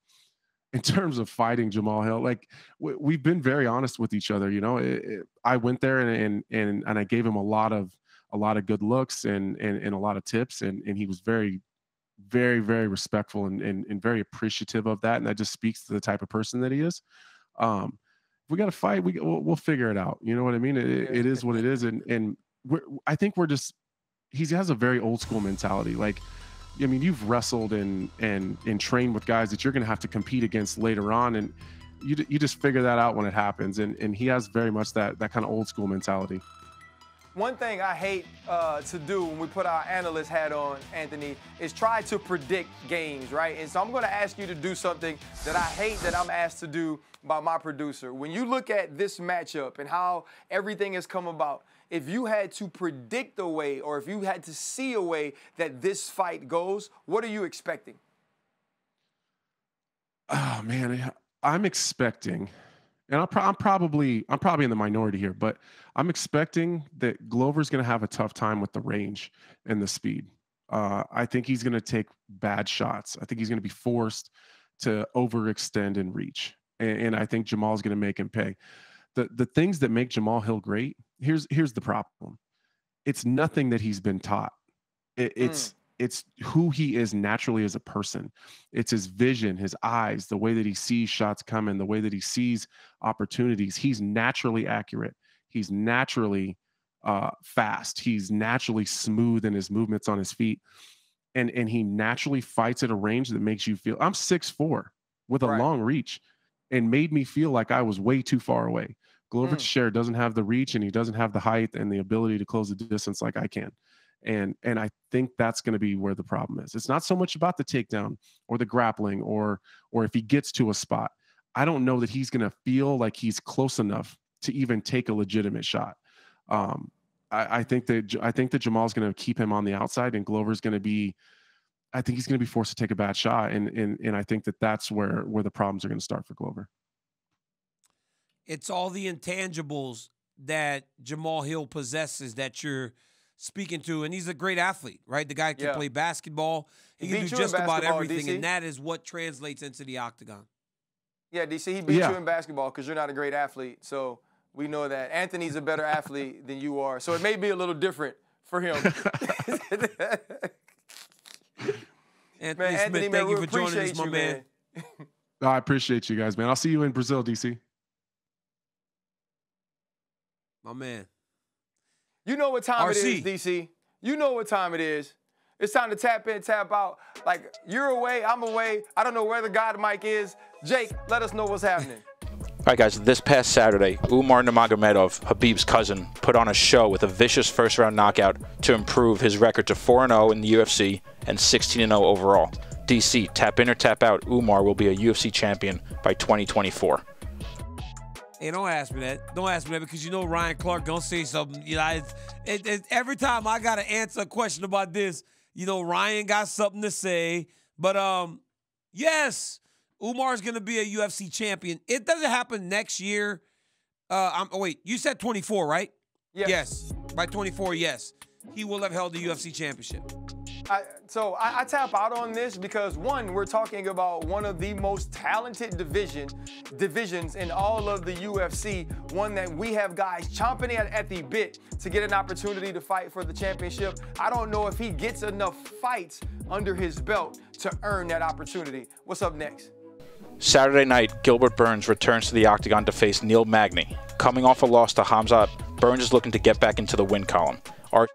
in terms of fighting Jamal Hill, like we've been very honest with each other. You know, it, it, I went there and, and and and I gave him a lot of a lot of good looks and and, and a lot of tips, and and he was very very very respectful and, and and very appreciative of that, and that just speaks to the type of person that he is. Um, we got to fight. We we'll, we'll, figure it out. You know what I mean? It, it is what it is, and and I think we're just he has a very old school mentality. Like, I mean, you've wrestled and and and trained with guys that you're going to have to compete against later on, and you you just figure that out when it happens. And and he has very much that that kind of old school mentality. One thing I hate uh, to do when we put our analyst hat on, Anthony, is try to predict games, right? And so I'm going to ask you to do something that I hate that I'm asked to do by my producer. When you look at this matchup and how everything has come about, if you had to predict a way or if you had to see a way that this fight goes, what are you expecting? Oh, man. I'm expecting and I'm, pro- I'm, probably I'm probably in the minority here, but I'm expecting that Glover's going to have a tough time with the range and the speed. Uh, I think he's going to take bad shots. I think he's going to be forced to overextend and reach, and, and I think Jamal's going to make him pay. The the things that make Jamal Hill great here's here's the problem. It's nothing that he's been taught. It, it's mm it's who he is naturally as a person. It's his vision, his eyes, the way that he sees shots coming, the way that he sees opportunities. He's naturally accurate. He's naturally uh, fast. He's naturally smooth in his movements on his feet, and and he naturally fights at a range that makes you feel. I'm six four with a right. long reach, and made me feel like I was way too far away. Glover mm. Share doesn't have the reach, and he doesn't have the height and the ability to close the distance like I can and and i think that's going to be where the problem is it's not so much about the takedown or the grappling or or if he gets to a spot i don't know that he's going to feel like he's close enough to even take a legitimate shot um i, I think that i think that jamal's going to keep him on the outside and glover's going to be i think he's going to be forced to take a bad shot and and and i think that that's where where the problems are going to start for glover it's all the intangibles that Jamal Hill possesses that you're speaking to, and he's a great athlete, right? The guy can yeah. play basketball. He, he can do just about everything, and that is what translates into the octagon. Yeah, DC, he beat yeah. you in basketball because you're not a great athlete. So we know that. Anthony's a better athlete than you are. So it may be a little different for him. Anthony, man, Smith, Anthony, man, thank you for joining us, my man. man. I appreciate you guys, man. I'll see you in Brazil, DC. My man. You know what time RC. it is, DC. You know what time it is. It's time to tap in, tap out. Like, you're away, I'm away. I don't know where the God Mike is. Jake, let us know what's happening. All right, guys, this past Saturday, Umar Namagomedov, Habib's cousin, put on a show with a vicious first-round knockout to improve his record to 4-0 in the UFC and 16-0 overall. DC, tap in or tap out, Umar will be a UFC champion by 2024. Hey, don't ask me that. Don't ask me that because you know Ryan Clark gonna say something. You know, it's, it, it, every time I gotta answer a question about this, you know Ryan got something to say. But um, yes, Umar's gonna be a UFC champion. It doesn't happen next year. Uh, I'm. Oh wait, you said 24, right? Yes. yes. By 24, yes, he will have held the UFC championship. I, so I, I, tap out on this because one, we're talking about one of the most talented division divisions in all of the UFC. One that we have guys chomping at, at the bit to get an opportunity to fight for the championship. I don't know if he gets enough fights under his belt to earn that opportunity. What's up next? Saturday night, Gilbert Burns returns to the octagon to face Neil Magny. Coming off a loss to Hamzat, Burns is looking to get back into the win column. Our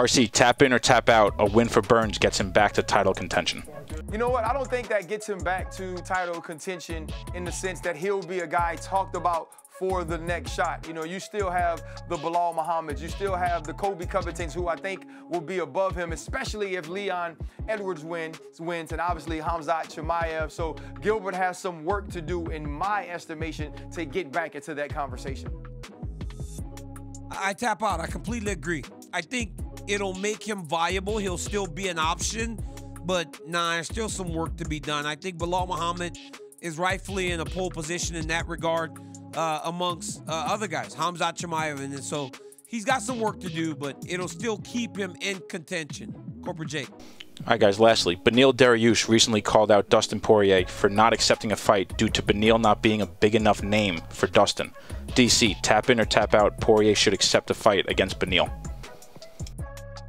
RC, tap in or tap out, a win for Burns gets him back to title contention. You know what? I don't think that gets him back to title contention in the sense that he'll be a guy talked about for the next shot. You know, you still have the Bilal Muhammads, you still have the Kobe Covetings, who I think will be above him, especially if Leon Edwards wins, wins and obviously Hamzat Chimaev. So Gilbert has some work to do, in my estimation, to get back into that conversation. I tap out. I completely agree. I think it'll make him viable. He'll still be an option, but nah, there's still some work to be done. I think Bilal Muhammad is rightfully in a pole position in that regard uh, amongst uh, other guys, Hamza Chimaev, and so he's got some work to do, but it'll still keep him in contention. Corporate Jake. All right, guys, lastly, Benil Dariush recently called out Dustin Poirier for not accepting a fight due to Benil not being a big enough name for Dustin. DC, tap in or tap out, Poirier should accept a fight against Benil.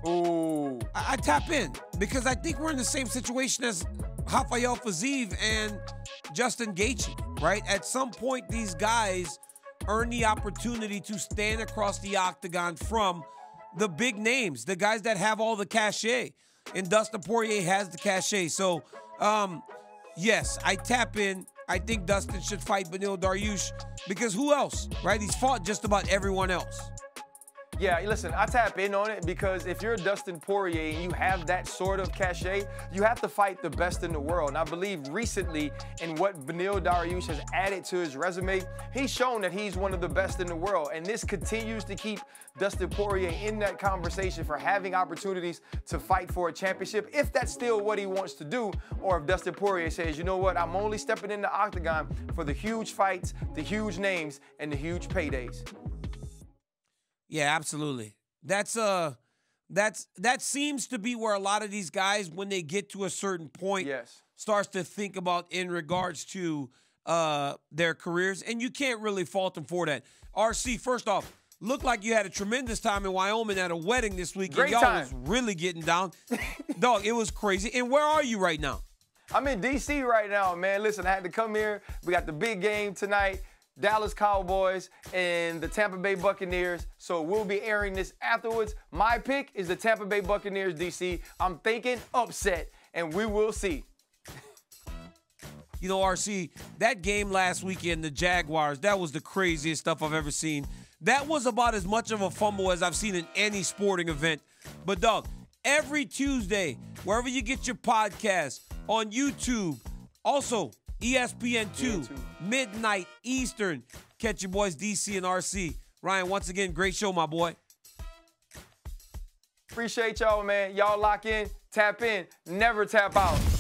Ooh. I, I tap in because I think we're in the same situation as Rafael Faziv and Justin Gaethje, right? At some point, these guys earn the opportunity to stand across the octagon from the big names, the guys that have all the cachet. And Dustin Poirier has the cachet. So, um, yes, I tap in. I think Dustin should fight Benil Daryush because who else, right? He's fought just about everyone else. Yeah, listen, I tap in on it because if you're Dustin Poirier and you have that sort of cachet, you have to fight the best in the world. And I believe recently in what Benil Dariush has added to his resume, he's shown that he's one of the best in the world. And this continues to keep Dustin Poirier in that conversation for having opportunities to fight for a championship, if that's still what he wants to do, or if Dustin Poirier says, you know what, I'm only stepping in the octagon for the huge fights, the huge names, and the huge paydays. Yeah, absolutely. That's uh that's that seems to be where a lot of these guys, when they get to a certain point, yes. starts to think about in regards to uh their careers. And you can't really fault them for that. RC, first off, looked like you had a tremendous time in Wyoming at a wedding this weekend. Great Y'all time. was really getting down. Dog, it was crazy. And where are you right now? I'm in DC right now, man. Listen, I had to come here. We got the big game tonight. Dallas Cowboys and the Tampa Bay Buccaneers. So we'll be airing this afterwards. My pick is the Tampa Bay Buccaneers, DC. I'm thinking upset, and we will see. You know, RC, that game last weekend, the Jaguars, that was the craziest stuff I've ever seen. That was about as much of a fumble as I've seen in any sporting event. But, dog, every Tuesday, wherever you get your podcast, on YouTube, also ESPN2, midnight Eastern. Catch your boys DC and RC. Ryan, once again, great show, my boy. Appreciate y'all, man. Y'all lock in, tap in, never tap out.